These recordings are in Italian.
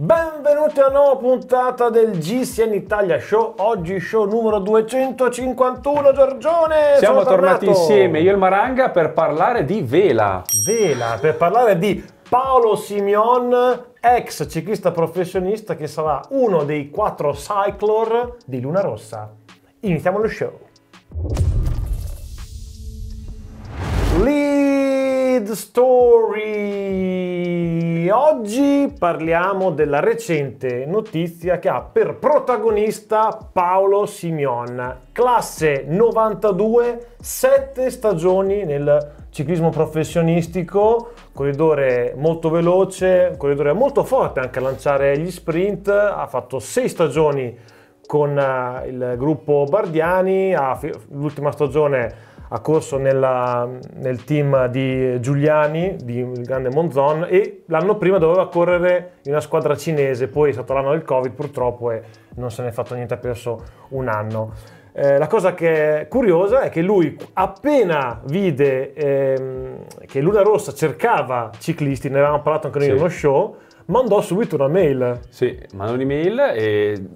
Benvenuti a una nuova puntata del GCN Italia Show, oggi show numero 251 Giorgione! Siamo tornati insieme, io e il Maranga, per parlare di Vela. Vela, per parlare di Paolo Simeon, ex ciclista professionista che sarà uno dei quattro cyclor di Luna Rossa. Iniziamo lo show. Lì Story. Oggi parliamo della recente notizia che ha per protagonista Paolo Simeon, classe 92, 7 stagioni nel ciclismo professionistico, corridore molto veloce, corridore molto forte anche a lanciare gli sprint, ha fatto 6 stagioni con eh, il gruppo Bardiani, l'ultima stagione ha corso nella, nel team di Giuliani, di il grande Monzon, e l'anno prima doveva correre in una squadra cinese, poi è stato l'anno del Covid purtroppo e non se ne è fatto niente, ha perso un anno. Eh, la cosa che è curiosa è che lui appena vide ehm, che Luna Rossa cercava ciclisti, ne avevamo parlato anche noi sì. in uno show, mandò subito una mail. Sì, mandò un'email e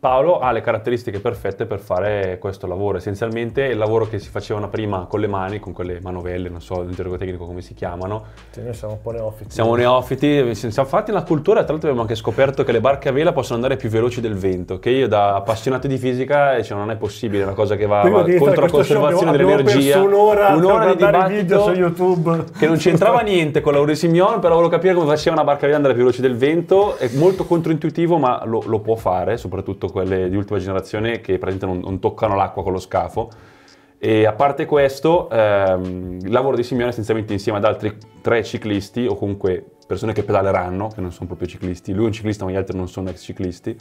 Paolo ha le caratteristiche perfette per fare questo lavoro. Essenzialmente il lavoro che si facevano prima con le mani, con quelle manovelle, non so il gergo tecnico come si chiamano. Cioè noi siamo un po' neofiti. Siamo neofiti, siamo fatti nella cultura, tra l'altro abbiamo anche scoperto che le barche a vela possono andare più veloci del vento, che io da appassionato di fisica cioè, non è possibile, è una cosa che va, va contro la conservazione dell'energia. Un'ora, un'ora di video su YouTube. Che non c'entrava niente con l'Aurisimion, però volevo capire come faceva una barca a vela andare più veloce del vento, è molto controintuitivo ma lo, lo può fare, soprattutto quelle di ultima generazione che praticamente non, non toccano l'acqua con lo scafo. E a parte questo, ehm, il lavoro di Simeone essenzialmente insieme ad altri tre ciclisti, o comunque persone che pedaleranno, che non sono proprio ciclisti, lui è un ciclista ma gli altri non sono ex ciclisti,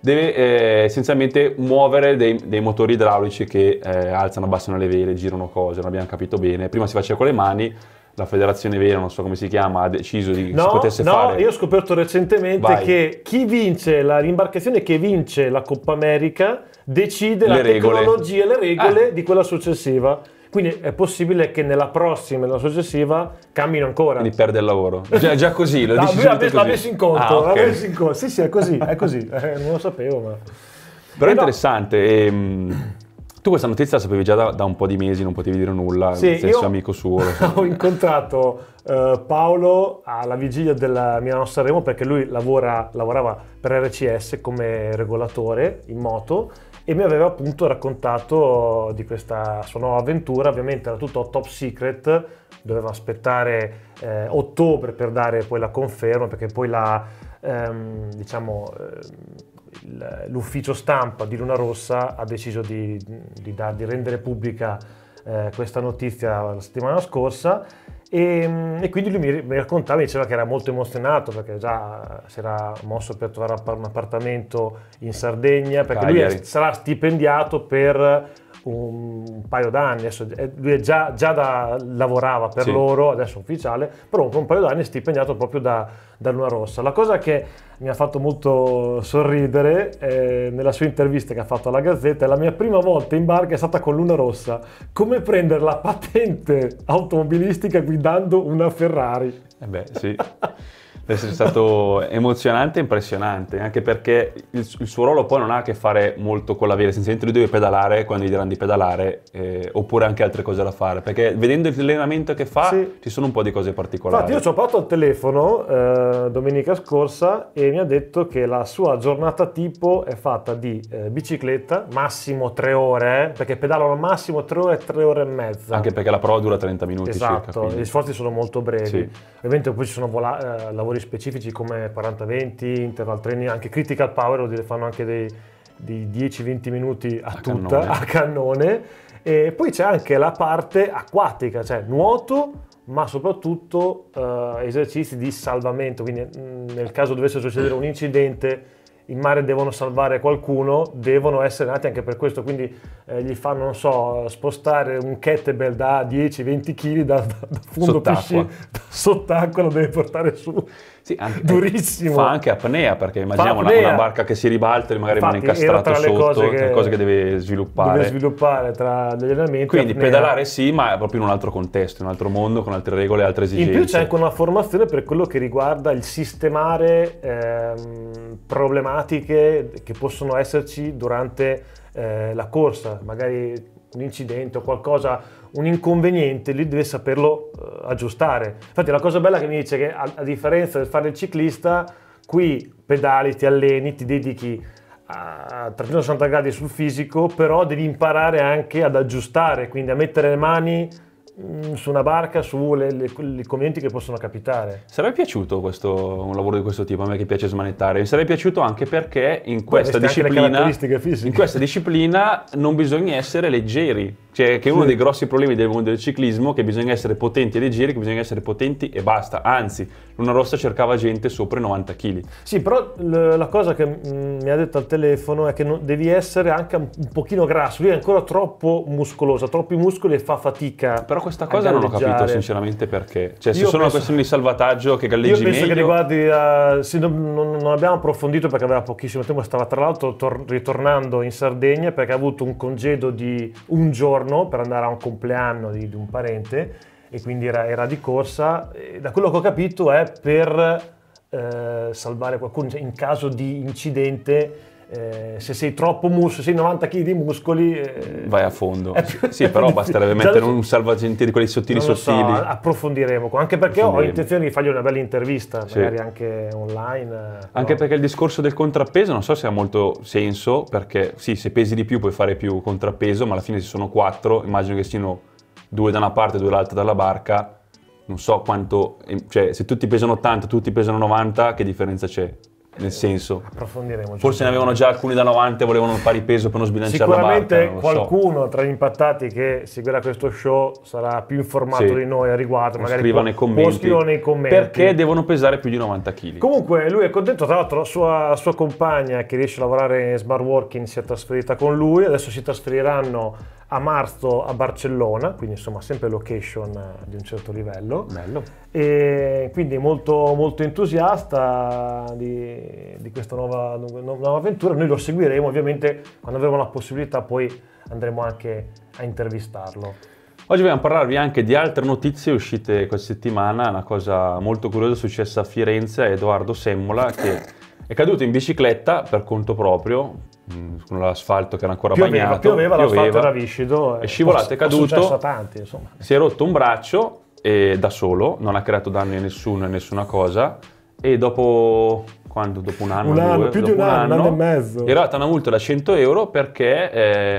deve eh, essenzialmente muovere dei, dei, motori idraulici che eh, alzano, abbassano le vele, girano cose, non abbiamo capito bene. Prima si faceva con le mani, la federazione vera, non so come si chiama, ha deciso di no, si potesse no, fare. No, io ho scoperto recentemente Vai. che chi vince la, l'imbarcazione che vince la Coppa America decide le la regole. tecnologia e le ah. regole ah. di quella successiva. Quindi è possibile che nella prossima e nella successiva cammino ancora. Quindi perde il lavoro. Già, già così, lo dici l'ha, così. L'ha messo in conto, ah, okay. messo in conto. Sì, sì, è così, è così. Eh, non lo sapevo, ma... Però è eh, interessante. No. Ehm, e, tu questa notizia la sapevi già da, da, un po' di mesi, non potevi dire nulla, sì, sei suo amico suo. ho incontrato uh, Paolo alla vigilia della Milano Sanremo perché lui lavora, lavorava per RCS come regolatore in moto e mi aveva appunto raccontato di questa sua nuova avventura, ovviamente era tutto top secret, doveva aspettare eh, ottobre per dare poi la conferma perché poi la... Ehm, diciamo, eh, l'ufficio stampa di Luna Rossa ha deciso di, di, dar, di rendere pubblica eh, questa notizia la settimana scorsa e, mm, e, quindi lui mi, mi raccontava, mi diceva che era molto emozionato perché già si era mosso per trovare un appartamento in Sardegna, perché Cagliari. lui sarà stipendiato per un paio d'anni, adesso, lui già, già da, lavorava per sì. loro, adesso ufficiale, però un paio d'anni è stipendiato proprio da, da Luna Rossa. La cosa che mi ha fatto molto sorridere eh, nella sua intervista che ha fatto alla Gazzetta è la mia prima volta in barca è stata con Luna Rossa, come prendere la patente automobilistica guidando una Ferrari. Eh beh, sì. È stato emozionante e impressionante, anche perché il, il, suo ruolo poi non ha a che fare molto con la vela, essenzialmente lui deve pedalare quando gli diranno di pedalare, eh, oppure anche altre cose da fare, perché vedendo il allenamento che fa sì. ci sono un po' di cose particolari. Infatti io ci ho parlato al telefono eh, domenica scorsa e mi ha detto che la sua giornata tipo è fatta di eh, bicicletta, massimo tre ore, eh, perché pedalano massimo tre ore tre ore e mezza. Anche perché la prova dura 30 minuti esatto, circa. Esatto, gli sforzi sono molto brevi. Sì. Ovviamente poi ci sono vola- eh, lavori calcoli specifici come 40-20, interval training, anche critical power, vuol dire fanno anche dei, dei 10-20 minuti a, a tutta, cannone. a cannone. E poi c'è anche la parte acquatica, cioè nuoto, ma soprattutto eh, esercizi di salvamento, quindi mh, mm, nel caso dovesse succedere un incidente in mare devono salvare qualcuno, devono essere nati anche per questo, quindi eh, gli fanno, non so, spostare un kettlebell da 10-20 kg da, da, da fondo sott'acqua. Piscina, sott'acqua lo deve portare su sì, anche, eh, durissimo. Fa anche apnea, perché immaginiamo una, una, barca che si ribalta e magari Infatti, rimane incastrata sotto, cose che, le cose che deve sviluppare. Deve sviluppare tra gli allenamenti. Quindi apnea. pedalare sì, ma proprio in un altro contesto, in un altro mondo, con altre regole, altre esigenze. In più c'è anche una formazione per quello che riguarda il sistemare ehm, problematiche che possono esserci durante eh, la corsa, magari un incidente o qualcosa un inconveniente, lì deve saperlo eh, aggiustare. Infatti la cosa bella che mi dice che a, a differenza del fare il ciclista, qui pedali, ti alleni, ti dedichi a 360 gradi sul fisico, però devi imparare anche ad aggiustare, quindi a mettere le mani Mm, su una barca, sui commenti che possono capitare. Sarebbe piaciuto questo, un lavoro di questo tipo, a me che piace smanettare, mi sarebbe piaciuto anche perché in questa, disciplina, in questa disciplina non bisogna essere leggeri, cioè che sì. uno dei grossi problemi del mondo del ciclismo che bisogna essere potenti e leggeri, che bisogna essere potenti e basta, anzi Luna Rossa cercava gente sopra i 90 kg. Sì, però la cosa che mm, mi ha detto al telefono è che devi essere anche un pochino grasso, lui è ancora troppo muscolosa, troppi muscoli e fa fatica. Però questa cosa non ho capito sinceramente perché. Cioè, se io sono penso, una questione di salvataggio che galleggi Io penso meglio... che riguardi... Uh, sì, non, non, abbiamo approfondito perché aveva pochissimo tempo, stava tra l'altro tor- ritornando in Sardegna perché ha avuto un congedo di un giorno per andare a un compleanno di, di un parente e quindi era, era di corsa. E da quello che ho capito è per eh, salvare qualcuno cioè in caso di incidente eh, se sei troppo muscolo, sei 90 kg di muscoli... Eh, Vai a fondo. Più, sì, però basterebbe mettere un salvagente di quelli sottili sottili. So, approfondiremo, anche perché ho intenzione di fargli una bella intervista, sì. magari anche online. Eh, anche no. perché il discorso del contrappeso non so se ha molto senso, perché sì, se pesi di più puoi fare più contrappeso, ma alla fine se sono quattro, immagino che siano due da una parte e due dall'altra dalla barca, non so quanto... Cioè, se tutti pesano 80, tutti pesano 90, che differenza c'è? nel senso. Approfondiremo. Forse ne avevano già alcuni da 90 e volevano fare i peso per non sbilanciare la barca. Sicuramente qualcuno so. tra gli impattati che seguirà questo show sarà più informato sì. di noi a riguardo. O magari scriva nei commenti. nei commenti. Perché devono pesare più di 90 kg. Comunque lui è contento, tra l'altro la sua, sua compagna che riesce a lavorare in smart working si è trasferita con lui, adesso si trasferiranno a marzo a Barcellona, quindi insomma sempre location eh, di un certo livello. Bello. E quindi molto, molto entusiasta di, di questa nuova, nuova, avventura. Noi lo seguiremo ovviamente quando avremo la possibilità poi andremo anche a intervistarlo. Oggi vogliamo parlarvi anche di altre notizie uscite questa settimana, una cosa molto curiosa è successa a Firenze a Edoardo Semmola che è caduto in bicicletta per conto proprio, Mm, con l'asfalto che era ancora pioveva, bagnato. Pioveva, pioveva l'asfalto era viscido. È scivolato, è caduto. Tanti, si è rotto un braccio e, da solo, non ha creato danni a nessuno e nessuna cosa. E dopo, quando, dopo un anno, un anno due, più di un, un anno, anno, e mezzo. È arrivata una multa da 100 euro perché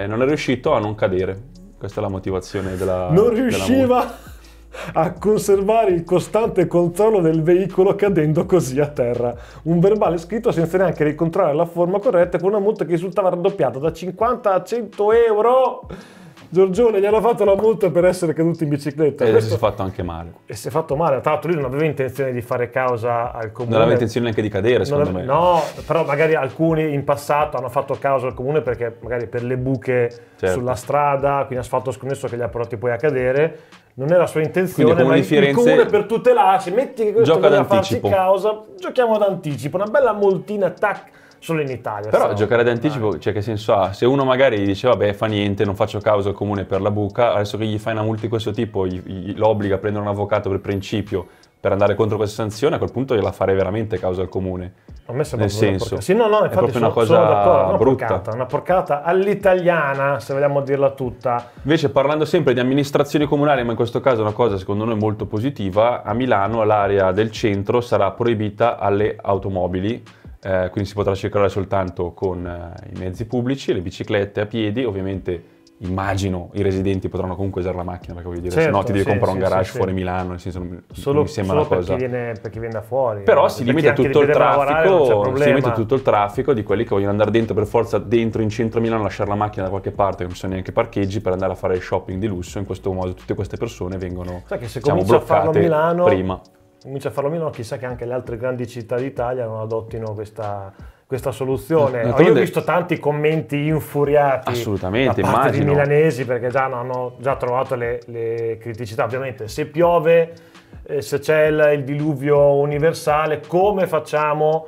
eh, non è riuscito a non cadere. Questa è la motivazione della. Non riusciva! Della a conservare il costante controllo del veicolo cadendo così a terra. Un verbale scritto senza neanche ricontrollare la forma corretta con una multa che risultava raddoppiata da 50 a 100 euro. Giorgione gli hanno fatto la multa per essere caduto in bicicletta. E Questo... si è fatto anche male. E si è fatto male. Tra l'altro lui non aveva intenzione di fare causa al comune. Non aveva intenzione neanche di cadere, secondo ave... me. No, però magari alcuni in passato hanno fatto causa al comune perché magari per le buche certo. sulla strada, quindi asfalto scommesso che gli ha portati poi a cadere non è la sua intenzione, Quindi, ma il Firenze comune per tutelarsi, metti che questo gioca farsi causa, giochiamo ad anticipo, una bella moltina, tac, solo in Italia. Però no, giocare ad anticipo, cioè che senso ha? Se uno magari gli dice vabbè fa niente, non faccio causa al comune per la buca, adesso che gli fai una multa di questo tipo, gli, gli, lo obbliga a prendere un avvocato per principio, per andare contro questa sanzione, a quel punto gliela farei veramente causa al comune. Ho messo Nel senso, sì, no, no, infatti è proprio sono, una cosa una brutta. Porcata, una porcata all'italiana, se vogliamo dirla tutta. Invece, parlando sempre di amministrazioni comunali, ma in questo caso è una cosa secondo noi molto positiva, a Milano l'area del centro sarà proibita alle automobili. Eh, quindi si potrà circolare soltanto con eh, i mezzi pubblici, le biciclette a piedi, ovviamente immagino i residenti potranno comunque usare la macchina perché voglio dire certo, se no certo, ti devi sì, comprare un garage sì, fuori Milano nel senso non, solo, mi sembra solo una cosa perché viene, perché viene da fuori però si limita tutto il traffico si limita tutto il traffico di quelli che vogliono andare dentro per forza dentro in centro Milano lasciare la macchina da qualche parte che non ci sono neanche parcheggi per andare a fare shopping di lusso in questo modo tutte queste persone vengono Sai che se diciamo, bloccate a Milano, prima comincia a farlo a Milano chissà che anche le altre grandi città d'Italia non adottino questa questa soluzione. Ho io visto tanti commenti infuriati Assolutamente, da parte immagino. di milanesi perché già hanno già trovato le, le criticità. Ovviamente se piove, eh, se c'è il, il diluvio universale, come facciamo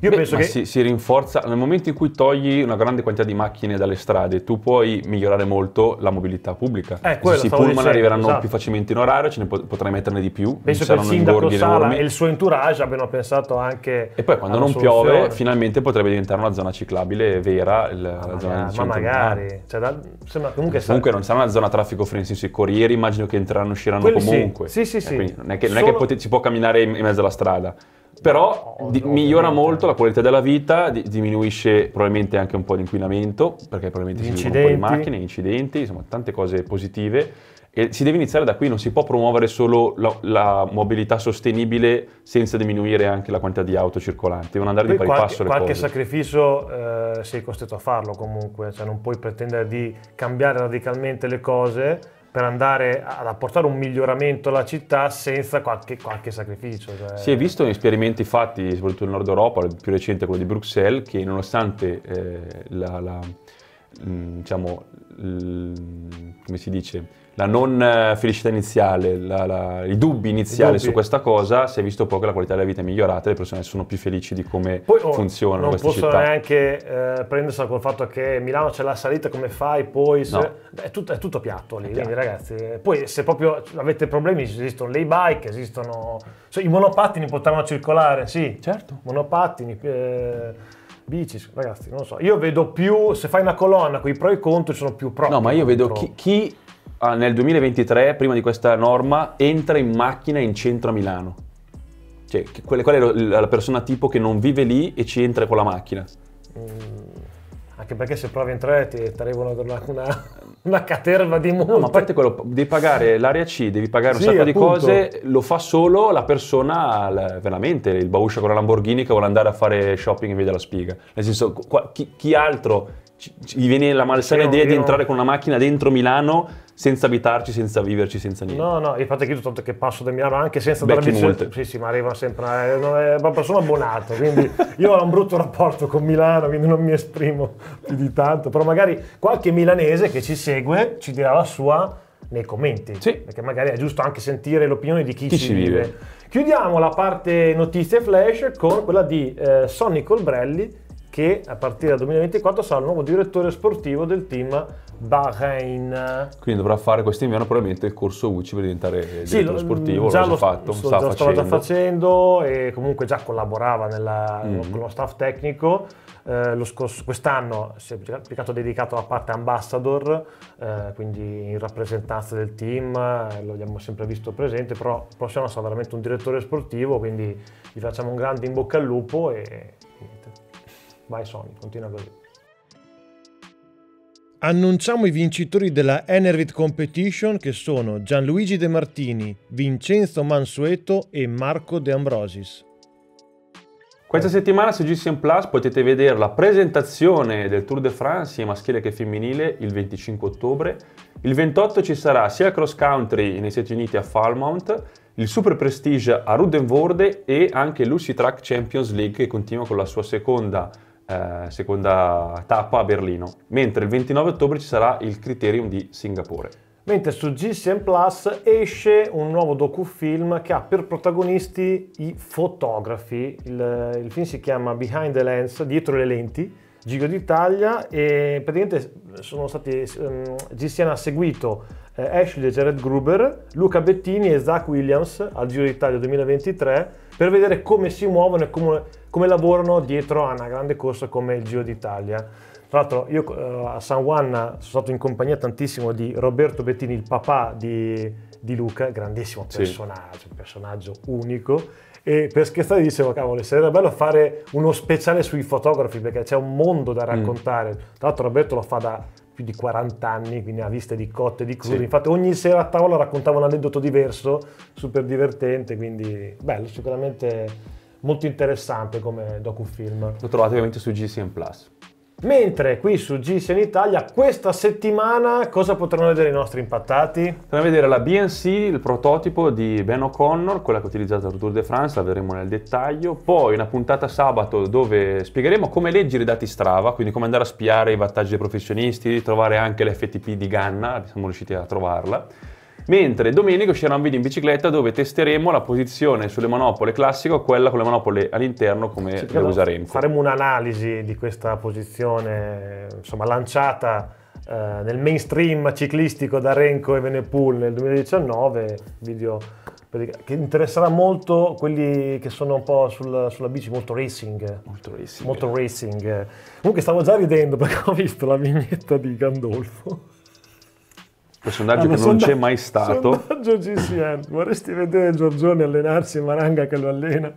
io Beh, penso che si, si, rinforza nel momento in cui togli una grande quantità di macchine dalle strade, tu puoi migliorare molto la mobilità pubblica. Eh, cioè, quello, I pullman dicendo, arriveranno esatto. più facilmente in orario, ce ne potrai metterne di più. Penso che il sindaco Sala enormi. e il suo entourage abbiano pensato anche. E poi quando non soluzione. piove, finalmente potrebbe diventare una zona ciclabile vera. Il, ma, zona magari, ma magari, cioè, da, sembra, comunque, comunque non sarà una zona traffico free, senso, i corrieri immagino che entreranno e usciranno Quelli comunque. Sì, sì, eh, sì. sì. Eh, non è che, non Solo... è che pot- si può camminare in, in mezzo alla strada però di, migliora molto la qualità della vita, di, diminuisce probabilmente anche un po' l'inquinamento, perché probabilmente gli si incidenti. un po' di macchine, incidenti, insomma tante cose positive. E si deve iniziare da qui, non si può promuovere solo la, la mobilità sostenibile senza diminuire anche la quantità di auto circolanti, devono andare Poi di pari qualche, passo le qualche cose. sacrificio eh, sei costretto a farlo comunque, cioè non puoi pretendere di cambiare radicalmente le cose per andare ad apportare un miglioramento alla città senza qualche, qualche sacrificio. Cioè... Si è visto in esperimenti fatti, soprattutto in Nord Europa, il più recente è quello di Bruxelles, che nonostante eh, la, la, mh, mm, diciamo, l, come si dice, la non eh, felicità iniziale, la, la, i dubbi iniziali I dubbi. su questa cosa, si è visto poi che la qualità della vita è migliorata, le persone sono più felici di come poi, oh, funzionano queste città. Non posso neanche eh, prendersela col fatto che Milano c'è la salita, come fai poi? Se... No. È, tutto, è, tutto, piatto lì, quindi ragazzi. Eh, poi se proprio avete problemi esistono le bike, esistono... Cioè, I monopattini potranno circolare, sì. Certo. Monopattini... Eh bici, ragazzi, non lo so. Io vedo più, se fai una colonna con i pro e i contro, sono più pro. No, ma io vedo chi, chi, Ah, nel 2023, prima di questa norma, entra in macchina in centro a Milano. Cioè, quella, quella è la persona tipo che non vive lì e ci entra con la macchina. Mm. Anche perché se provi a entrare ti arrivano una, una, una, caterva di multe. No, ma a parte quello, devi pagare l'area C, devi pagare un sì, sacco appunto. di cose, lo fa solo la persona, la, veramente, il bauscia con la Lamborghini che vuole andare a fare shopping in via della spiga. Nel senso, qua, chi, chi, altro gli viene la malsana idea di entrare con una macchina dentro Milano senza abitarci, senza viverci, senza niente. No, no, infatti io tanto che passo da Milano anche senza darmi molte. Sì, sì, ma arriva sempre, eh, è una eh, persona abbonata, quindi io ho un brutto rapporto con Milano, quindi non mi esprimo più di tanto, però magari qualche milanese che ci segue ci dirà la sua nei commenti, sì. perché magari è giusto anche sentire l'opinione di chi, chi ci vive. vive. Chiudiamo la parte notizie flash con quella di eh, Sonny Colbrelli che a partire dal 2024 sarà il nuovo direttore sportivo del team Bahrain. Quindi dovrà fare questo quest'inverno probabilmente il corso UCI per diventare direttore sì, lo, sportivo, già l'ho fatto, lo, sta già facendo. già facendo e comunque già collaborava nella, mm con lo staff tecnico. Eh, lo scorso, quest'anno si è applicato dedicato alla parte ambassador, eh, quindi in rappresentanza del team, eh, lo abbiamo sempre visto presente, però il prossimo anno sarà veramente un direttore sportivo, quindi gli facciamo un grande in bocca al lupo e niente. Vai Sony, continua così. Annunciamo i vincitori della Enervit Competition che sono Gianluigi De Martini, Vincenzo Mansueto e Marco De Ambrosis. Questa settimana su GCN Plus potete vedere la presentazione del Tour de France sia maschile che femminile il 25 ottobre. Il 28 ci sarà sia il cross country negli Stati Uniti a Falmount, il Super Prestige a Rudenworde e anche l'UCI Track Champions League che continua con la sua seconda eh, seconda tappa a Berlino, mentre il 29 ottobre ci sarà il Criterium di Singapore. Mentre su GCN Plus esce un nuovo docufilm che ha per protagonisti i fotografi. Il, il film si chiama Behind the Lens, dietro le lenti, Giro d'Italia e praticamente sono stati, um, ehm, GCN ha seguito eh, Ashley e Jared Gruber, Luca Bettini e Zach Williams al Giro d'Italia 2023 per vedere come si muovono e come, come lavorano dietro a una grande corsa come il Giro d'Italia. Tra l'altro io eh, a San Juan sono stato in compagnia tantissimo di Roberto Bettini, il papà di, di Luca, grandissimo personaggio, sì. un personaggio unico e per scherzare dicevo cavolo sarebbe bello fare uno speciale sui fotografi perché c'è un mondo da mm. raccontare mm. tra l'altro Roberto lo fa da più di 40 anni, quindi ha viste di cotte, e di crude. Sì. Infatti ogni sera a tavola raccontava un aneddoto diverso, super divertente, quindi bello, sicuramente molto interessante come docufilm. Lo trovate ovviamente su GCM Plus. Mentre qui su GCN Italia questa settimana cosa potranno vedere i nostri impattati? Potranno vedere la BNC, il prototipo di Ben O'Connor, quella che è utilizzato al Tour de France, la vedremo nel dettaglio. Poi una puntata sabato dove spiegheremo come leggere i dati Strava, quindi come andare a spiare i vantaggi dei professionisti, trovare anche l'FTP di Ganna, siamo riusciti a trovarla. Mentre domenica uscirà un video in bicicletta dove testeremo la posizione sulle manopole classico, quella con le manopole all'interno come sì, le usa Renko. Faremo un'analisi di questa posizione insomma, lanciata eh, nel mainstream ciclistico da Renko e Venepool nel 2019, video che interesserà molto quelli che sono un po' sul, sulla bici, molto racing. Molto racing. Molto racing. Comunque stavo già ridendo perché ho visto la vignetta di Gandolfo sondaggio ah, che non c'è mai stato. Sondaggio GCN, vorresti vedere Giorgione allenarsi e Maranga che lo allena?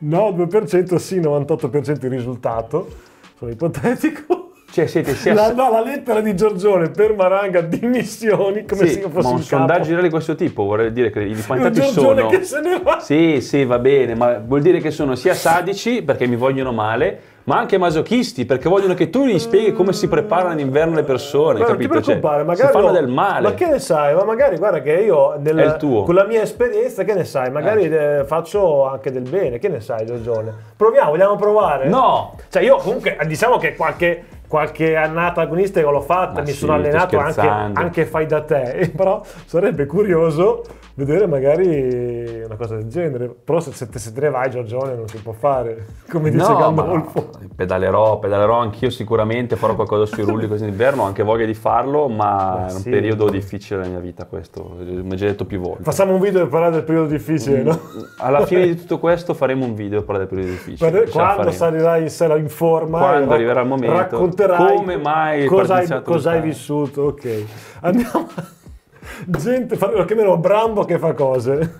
No, 2% sì, 98% il risultato, sono ipotetico. Cioè siete sia... la, no, la lettera di Giorgione per Maranga dimissioni come sì, se io fossi un, sondaggio di questo tipo vorrei dire che gli impantati sono che se ne va. sì sì va bene ma vuol dire che sono sia sadici perché mi vogliono male ma anche masochisti, perché vogliono che tu gli spieghi come si preparano in inverno le persone, Però capito? Non cioè, ti preoccupare, cioè, magari... fanno del male. Ma che ne sai? Ma magari, guarda che io, nel, con la mia esperienza, che ne sai? Magari eh. eh. faccio anche del bene, che ne sai, Giorgione? Proviamo, vogliamo provare? No! Cioè io comunque, diciamo che qualche qualche annata agonistica l'ho fatta, Ma mi sì, sono allenato anche, anche, fai da te, però sarebbe curioso vedere magari una cosa del genere, però se, se, te ne vai Giorgione non si può fare, come dice no, Gandolfo. Pedalerò, pedalerò anch'io sicuramente, farò qualcosa sui rulli così d'inverno, ho anche voglia di farlo, ma eh, è un sì. periodo difficile della mia vita questo, mi già detto più volte. Facciamo un video per parlare del periodo difficile, mm, no? Alla fine di tutto questo faremo un video per parlare del periodo difficile. quando cioè, salirai in, in forma, quando arriverà il momento racconterai come mai cosa hai, cosa hai vissuto. Ok, andiamo. Gente, perché meno Brambo che fa cose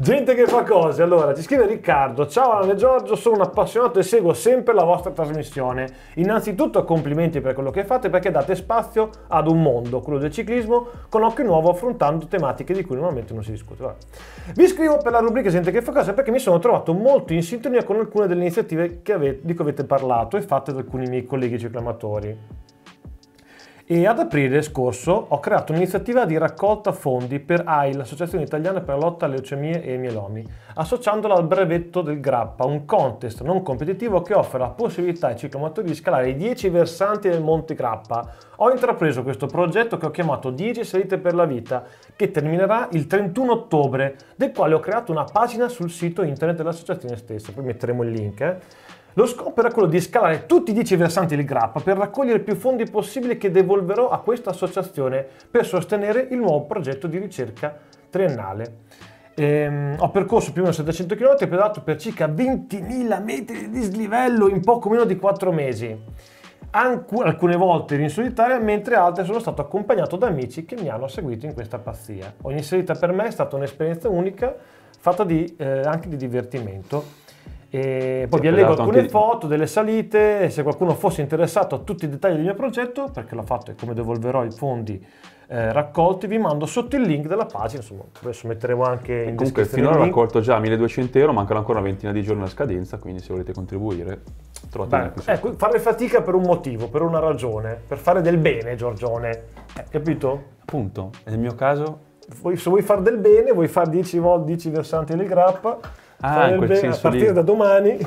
gente che fa cose. Allora, ci scrive Riccardo, ciao Alan e Giorgio, sono un appassionato e seguo sempre la vostra trasmissione. Innanzitutto complimenti per quello che fate perché date spazio ad un mondo, quello del ciclismo, con occhio nuovo affrontando tematiche di cui normalmente non si discute. Vabbè. Vi scrivo per la rubrica Gente che fa cose perché mi sono trovato molto in sintonia con alcune delle iniziative avete, di cui avete parlato e fatte da alcuni miei colleghi ciclamatori e ad aprile scorso ho creato un'iniziativa di raccolta fondi per AI, l'Associazione Italiana per la lotta alle leucemie e ai mielomi, associandola al brevetto del Grappa, un contest non competitivo che offre la possibilità ai ciclomotori di scalare i 10 versanti del Monte Grappa. Ho intrapreso questo progetto che ho chiamato 10 salite per la vita, che terminerà il 31 ottobre, del quale ho creato una pagina sul sito internet dell'associazione stessa, poi metteremo il link. Eh. Lo scopo era quello di scalare tutti i 10 versanti del grappa per raccogliere più fondi possibili che devolverò a questa associazione per sostenere il nuovo progetto di ricerca triennale. Ehm, ho percorso più o meno 700 km e pedato per circa 20.000 metri di dislivello in poco meno di 4 mesi. Anc- alcune volte in solitaria, mentre altre sono stato accompagnato da amici che mi hanno seguito in questa pazzia. Ogni salita per me è stata un'esperienza unica, fatta di, eh, anche di divertimento e poi vi allego alcune anche... foto delle salite, se qualcuno fosse interessato a tutti i dettagli del mio progetto, perché l'ho fatto e come devolverò i fondi eh, raccolti, vi mando sotto il link della pagina, insomma adesso metteremo anche in Comunque finora ho raccolto già 1200 euro, mancano ancora una ventina di giorni alla scadenza, quindi se volete contribuire trovate Beh, ecco, fare fatica per un motivo, per una ragione, per fare del bene Giorgione, eh, capito? Appunto, nel mio caso... Se vuoi fare del bene, vuoi fare 10 volte 10 versanti del grappa Ah, Sarebbe, a partire lì. da domani.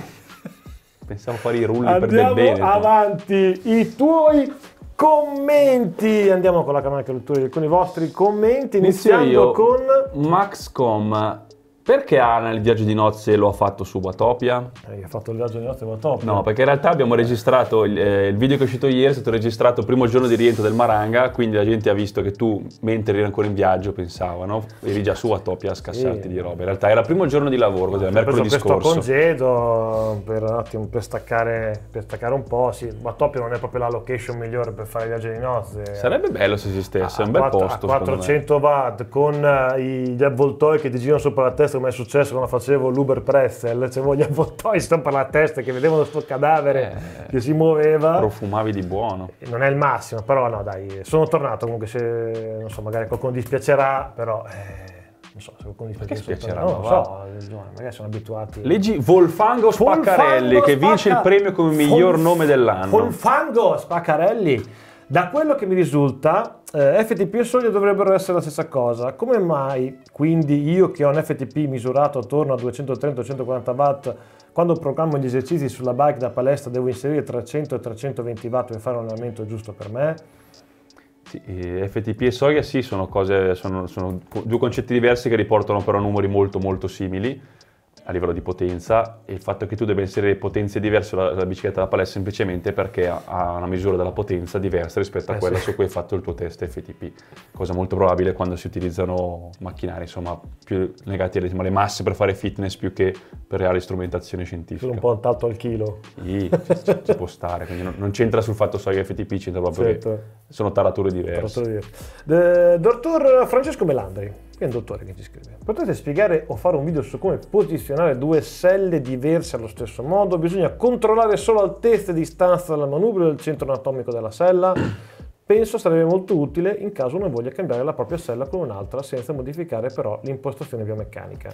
Pensiamo a fare i rulli per del bene. Andiamo avanti, i tuoi commenti. Andiamo con la camera che con i vostri commenti. Inizio iniziando io. con Maxcom. Perché Anna il viaggio di nozze lo ha fatto su Watopia? Eh, Hai fatto il viaggio di nozze su Watopia? No, perché in realtà abbiamo eh. registrato, il, eh, il, video che è uscito ieri è stato registrato il primo giorno di rientro del Maranga, quindi la gente ha visto che tu, mentre eri ancora in viaggio, pensavano, eri già su Watopia a scassarti sì. di roba. In realtà era il primo giorno di lavoro, così, cioè, mercoledì scorso. Ho preso congedo per un attimo, per staccare, per staccare un po', sì, Watopia non è proprio la location migliore per fare il viaggio di nozze. Sarebbe bello se esistesse, è un bel quattro, posto. A 400 watt, con eh, gli avvoltoi che ti girano sopra la testa palestra come è successo quando facevo l'Uber Pretzel, cioè voglia fottoi stampa la testa che vedevano sto cadavere eh, che si muoveva. Profumavi di buono. Non è il massimo, però no dai, sono tornato comunque se, non so, magari qualcuno dispiacerà, però... Eh, non so, se qualcuno dispiacerà. Che dispiacerà? No, non so, eh, magari sono abituati. Leggi Volfango Spaccarelli Volfango che vince Spacca... il premio come miglior Volf... nome dell'anno. Volfango Spaccarelli da quello che mi risulta, eh, FTP e soglia dovrebbero essere la stessa cosa. Come mai quindi io che ho un FTP misurato attorno a 230-140 watt, quando programmo gli esercizi sulla bike da palestra devo inserire 300 320 watt per fare un allenamento giusto per me? Sì, FTP e soglia sì, sono, cose, sono, sono due concetti diversi che riportano però numeri molto molto simili a livello di potenza e il fatto che tu debba inserire potenze diverse dalla bicicletta alla palestra semplicemente perché ha una misura della potenza diversa rispetto a eh, quella eh sì. su cui hai fatto il tuo test FTP, cosa molto probabile quando si utilizzano macchinari insomma più legati alle masse per fare fitness più che per reali strumentazioni scientifiche. Un po' tanto al chilo. Sì, ci, ci può stare, quindi non, non, c'entra sul fatto so che FTP c'entra proprio certo. sono Tarature diverse. Dottor Francesco Melandri. Qui è un dottore che ci scrive. Potete spiegare o fare un video su come posizionare due selle diverse allo stesso modo? Bisogna controllare solo altezza e distanza dalla manubrio del centro anatomico della sella? Penso sarebbe molto utile in caso uno voglia cambiare la propria sella con un'altra senza modificare però l'impostazione biomeccanica.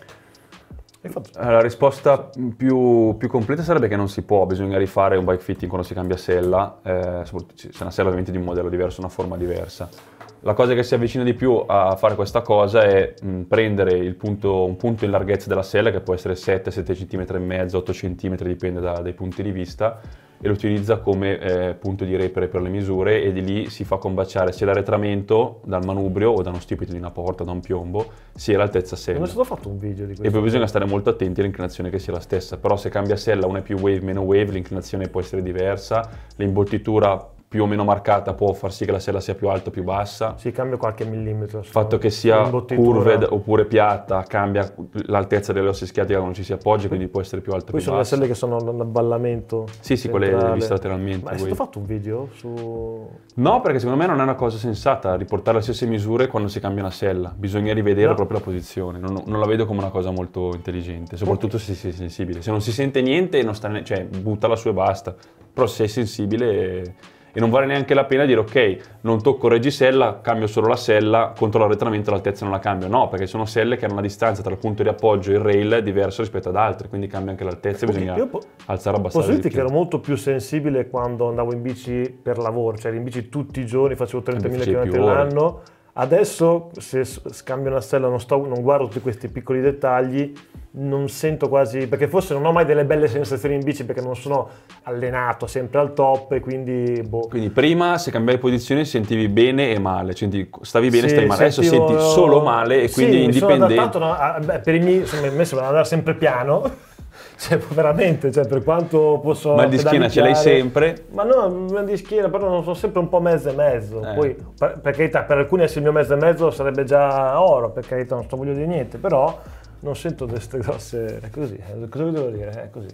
La risposta più, più, completa sarebbe che non si può, bisogna rifare un bike fitting quando si cambia sella, eh, se una sella ovviamente di un modello diverso, una forma diversa. La cosa che si avvicina di più a fare questa cosa è mh, prendere punto, un punto in larghezza della sella, che può essere 7, 7 cm e mezzo, 8 cm, dipende da, dai punti di vista, e lo utilizza come eh, punto di repere per le misure e di lì si fa combaciare sia l'arretramento dal manubrio o da uno stipite di una porta, da un piombo, sia l'altezza sella. Non è stato fatto un video di questo. E poi bisogna stare molto attenti all'inclinazione che sia la stessa, però se cambia sella, una è più wave, meno wave, l'inclinazione può essere diversa, l'imbottitura più o meno marcata può far sì che la sella sia più alta o più bassa. Si cambia qualche millimetro. Il fatto che sia curved oppure piatta cambia l'altezza delle ossa schiatiche quando ci si appoggia, quindi può essere più alta o più bassa. Poi sono le selle che sono ad abballamento. Sì, sì, centrale. quelle viste lateralmente. Ma è stato fatto un video su... No, perché secondo me non è una cosa sensata riportare le stesse misure quando si cambia una sella. Bisogna rivedere no. proprio la posizione. Non, non, la vedo come una cosa molto intelligente, soprattutto se si è sensibile. Se non si sente niente, non sta ne- cioè, buttala su e basta. Però se è sensibile e non vale neanche la pena dire ok, non tocco reggisella, cambio solo la sella, contro l'arretramento l'altezza non la cambio. No, perché sono selle che hanno una distanza tra il punto di appoggio e il rail diversa rispetto ad altre, quindi cambia anche l'altezza e bisogna po- alzare abbastanza. Posso dirti che ero molto più sensibile quando andavo in bici per lavoro, cioè in bici tutti i giorni, facevo 30.000 km all'anno. Ore Adesso se scambio una stella non, sto, non guardo tutti questi piccoli dettagli, non sento quasi, perché forse non ho mai delle belle sensazioni in bici perché non sono allenato sempre al top e quindi boh. Quindi prima se cambiavi posizione sentivi bene e male, senti, stavi bene, sì, stai male, adesso senti solo male e quindi sì, indipendente. Mi sono adattato, no, a, beh, per i miei, insomma, a me sembra andare sempre piano. Cioè, veramente, cioè, per quanto posso... Ma di schiena ce l'hai sempre? Ma no, mal di schiena, però sono sempre un po' mezzo e mezzo. Eh. Poi, per, per, carità, per alcuni essere il mio mezzo e mezzo sarebbe già oro, per carità, non sto voglio di niente, però non sento queste grosse... È così, cosa vi devo dire? È così.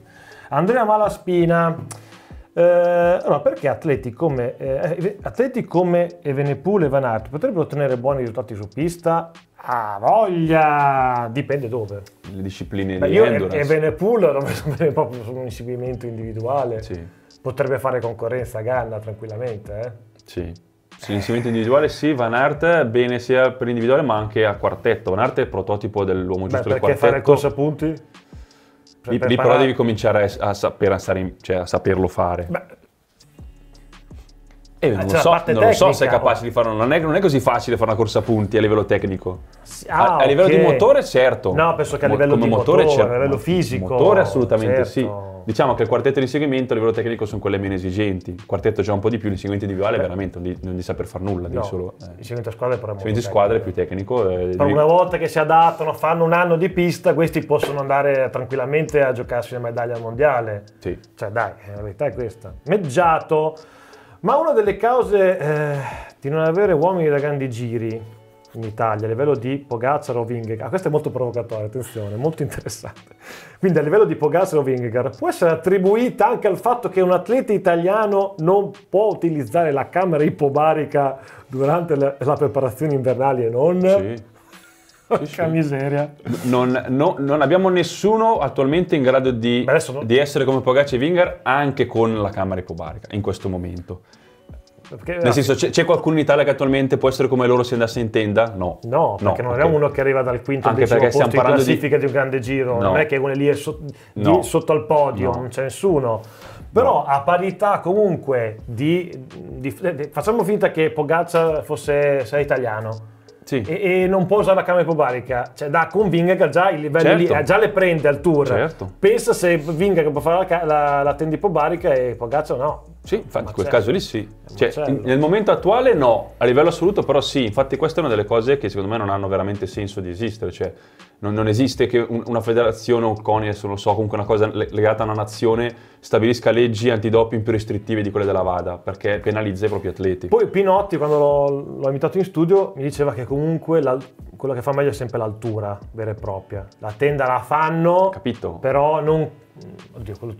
Andrea Malaspina... Eh, allora, perché atleti come, eh, eh, atleti come Evenepoel e Van Aert potrebbero ottenere buoni risultati su pista Ah, voglia! Dipende dove. Le discipline Beh, di io endurance. E Venepool lo vedo proprio su un inseguimento individuale. Sì. Potrebbe fare concorrenza a Ganna tranquillamente, eh? Sì. Sull'inseguimento individuale sì, Van Art bene sia per individuale ma anche a quartetto. Van Art è il prototipo dell'uomo giusto Beh, del quartetto. Perché fare il corso a punti? Lì, però devi cominciare a, a, saper, a, in, cioè, a saperlo fare. Beh, eh, eh, non, cioè, so, non tecnica, so, se è capace o... di farlo, non è, non è, così facile fare una corsa a punti a livello tecnico. Ah, a, a, livello di motore certo. No, penso che a livello Mo- di motore, motore certo. a livello fisico. Motore assolutamente certo. sì. Diciamo che il quartetto di inseguimento a livello tecnico sono quelle meno esigenti. Il quartetto già un po' di più, l'inseguimento individuale Beh. veramente non di, non di saper fare nulla, no, solo, eh. L'inseguimento a squadra è proprio L'inseguimento squadra è più tecnico. Eh, per devi... una volta che si adattano, fanno un anno di pista, questi possono andare tranquillamente a giocarsi una medaglia mondiale. Sì. Cioè dai, la verità è questa. Meggiato ma una delle cause eh, di non avere uomini da grandi giri in Italia a livello di Pogacar o Vingegaard, ah, questo è molto provocatorio, attenzione, molto interessante. Quindi a livello di Pogacar o Vingegaard può essere attribuita anche al fatto che un atleta italiano non può utilizzare la camera ipobarica durante la, la preparazione invernale e non... Sì. Porca miseria. Non, no, non, abbiamo nessuno attualmente in grado di, no. di essere come Pogacar e Vingar anche con la camera ipobarica in questo momento. Perché, Nel no. senso, c'è, c'è, qualcuno in Italia che attualmente può essere come loro se andasse in tenda? No. No, perché non perché... è uno che arriva dal quinto anche decimo posto in classifica di... di... un grande giro, non è che uno lì è so- lì sotto al podio, non c'è nessuno. Però a parità comunque di, di, facciamo finta che Pogaccia fosse italiano sì. e, e, non può usare la camera ipobarica, cioè da con Vingegaard già il livello certo. lì, già le prende al tour. Certo. Pensa se Vingegaard può fare la, la, la tenda ipobarica e Pogaccio no. Sì, infatti in quel certo. caso lì sì. Cioè, certo. nel momento attuale no, a livello assoluto però sì, infatti questa è una delle cose che secondo me non hanno veramente senso di esistere, cioè non, non esiste che un, una federazione o un CONIES, non lo so, comunque una cosa legata a una nazione, stabilisca leggi antidoping più restrittive di quelle della VADA, perché penalizza i propri atleti. Poi Pinotti, quando l'ho, l'ho invitato in studio, mi diceva che comunque la, quello che fa meglio è sempre l'altura vera e propria. La tenda la fanno, Capito. però non Mm, oddio, quello,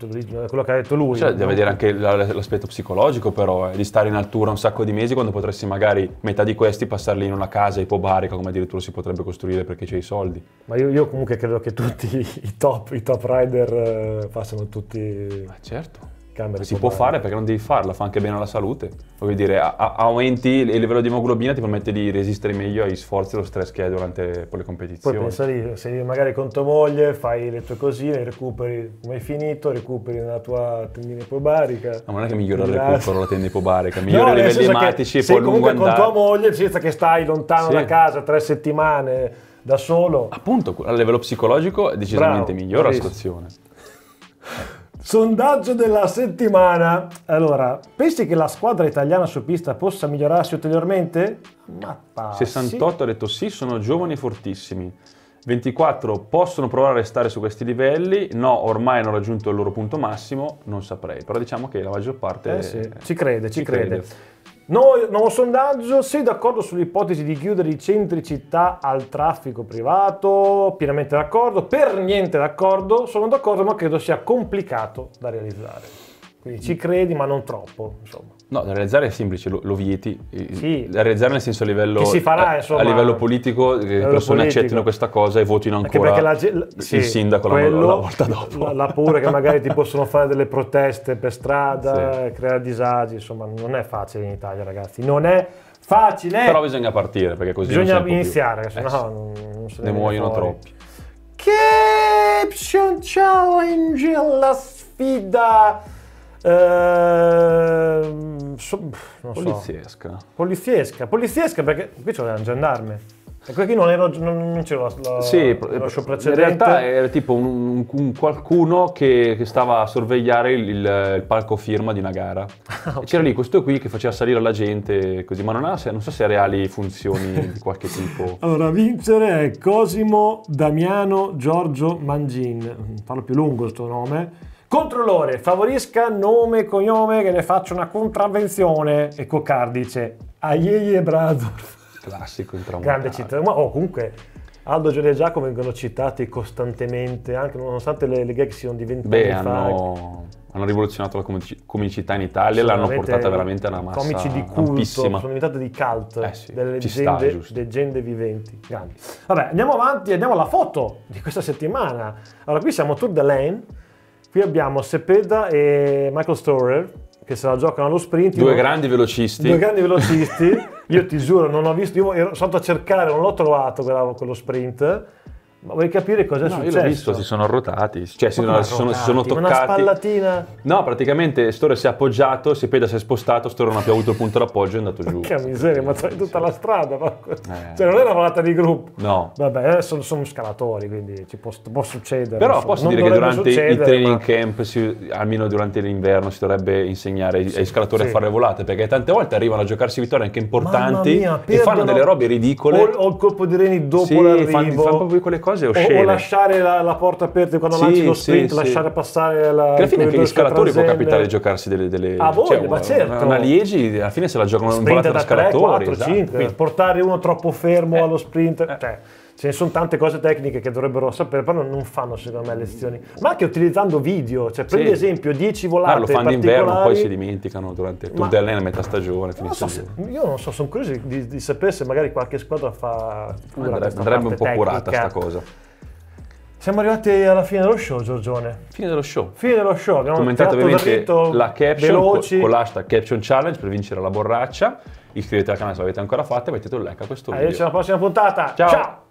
quello, che ha detto lui. Cioè, deve vedere anche l'aspetto psicologico, però, eh, di stare in altura un sacco di mesi quando potresti magari metà di questi passarli in una casa ipobarica, come addirittura si potrebbe costruire perché c'è i soldi. Ma io, io comunque credo che tutti i top, i top rider eh, passano tutti. Ma ah, certo. Camere si può fare perché non devi farla, fa anche bene alla salute. Voglio dire, a- aumenti il livello di emoglobina, ti permette di resistere meglio agli sforzi e allo stress che hai durante le competizioni. Poi pensa lì, sei magari con tua moglie, fai le tue cosine, recuperi come hai finito, recuperi nella tua tendina ipobarica. Ma non è che migliora il recupero la tendina ipobarica, migliora no, i livelli ematici e poi lungo andare. con tua moglie, senza che stai lontano sì. da casa tre settimane da solo. Appunto, a livello psicologico è decisamente Bravo, migliore la situazione. Sondaggio della settimana. Allora, pensi che la squadra italiana su pista possa migliorarsi ulteriormente? Mappa. 68 ha detto sì, sono giovani fortissimi. 24 possono provare a restare su questi livelli, no, ormai hanno raggiunto il loro punto massimo, non saprei, però diciamo che la maggior parte... Eh sì, ci crede, ci, ci crede. crede. Noi, nuovo sondaggio, sei d'accordo sull'ipotesi di chiudere i centri città al traffico privato? Pienamente d'accordo, per niente d'accordo, sono d'accordo ma credo sia complicato da realizzare. Quindi ci credi ma non troppo, insomma. No, da realizzare è semplice, lo, lo vieti. Eh, sì. Da realizzare nel senso a livello, farà, insomma, eh, a livello politico, che le persone politico. accettino questa cosa e votino ancora perché perché la, il sì, sindaco quello, la, volta dopo. La, la paura che magari ti possono fare delle proteste per strada, sì. creare disagi, insomma non è facile in Italia ragazzi, non è facile. Però bisogna partire perché così bisogna iniziare, se eh, no sì. non, non ne muoiono fuori. troppi. Caption Challenge, la sfida eh, so, poliziesca. So. Poliziesca, poliziesca perché qui c'era un gendarme. E qui non, ero, non, c'era la, sì, la eh, show precedente. In realtà era tipo un, un qualcuno che, che, stava a sorvegliare il, il palco firma di una gara. Ah, okay. C'era lì questo qui che faceva salire la gente così, ma non, ha, non so se ha reali funzioni di qualche tipo. Allora, vincere è Cosimo Damiano Giorgio Mangin. Parlo più lungo il tuo nome Controllore, favorisca nome e cognome che ne faccio una contravvenzione. Ecco e Coccard dice, Aieie Bradorf. Classico intramontabile. Grande città. Ma oh, comunque, Aldo Giulia e Giacomo vengono citati costantemente, anche nonostante le, le gag siano diventate... Beh, hanno, hanno, rivoluzionato la comicità in Italia e l'hanno portata veramente a una massa Comici di culto, sono diventate di cult, eh sì, delle leggende, sta, leggende, viventi. Grandi. Vabbè, andiamo avanti, andiamo alla foto di questa settimana. Allora, qui siamo Tour de Lane Qui abbiamo Sepeda e Michael Storer che se la giocano allo sprint. Due io, grandi velocisti. Due grandi velocisti. io ti giuro, non ho visto, io ero stato a cercare, non l'ho trovato quello sprint ma vuoi capire cosa è no, successo? Io l'ho visto, si sono rotati, cioè si sono, sono, si sono toccati. Una spallatina? No, praticamente Store si è appoggiato, Sepeda si è spostato, Store non ha più avuto il punto d'appoggio e è andato giù. Che miseria, ma c'è tutta la strada, no? eh. Cioè non è una volata di gruppo. No. Vabbè, eh, sono, sono scalatori, quindi può, può, succedere. Però posso non dire che durante i training ma... camp, si, almeno durante l'inverno, si dovrebbe insegnare ai, sì, ai scalatori sì. a fare volate, perché tante volte arrivano a giocarsi vittorie anche importanti mia, e fanno delle robe ridicole. O, o il colpo di reni dopo sì, l'arrivo. Fanno, fanno proprio quelle cose cose oscene. O, o lasciare la, la, porta aperta quando sì, lanci lo sprint, sì, lasciare sì. passare la... Che alla fine anche gli scalatori può capitare di giocarsi delle... delle a voi, cioè, ma certo. Una Liegi alla fine se la giocano sprint un po' da scalatori. 4, esatto. 5, portare uno troppo fermo eh. allo sprint... Eh. Cioè, Ce ne sono tante cose tecniche che dovrebbero sapere, però non fanno secondo me lezioni. Ma anche utilizzando video, cioè prendi sì. esempio 10 volate ah, lo fanno d'inverno, poi si dimenticano durante il tour d'Alena a metà stagione. Non so se, io non so, sono curioso di, di, sapere se magari qualche squadra fa cura Andrebbe, andrebbe un po' tecnica. curata questa cosa. Siamo arrivati alla fine dello show, Giorgione. Fine dello show. Fine dello show. Abbiamo commentato ovviamente la caption veloci. con l'hashtag caption challenge per vincere la borraccia. Iscrivetevi al canale se l'avete ancora fatta e mettete un like a questo Arrivederci video. Arrivederci alla prossima puntata. Ciao. Ciao.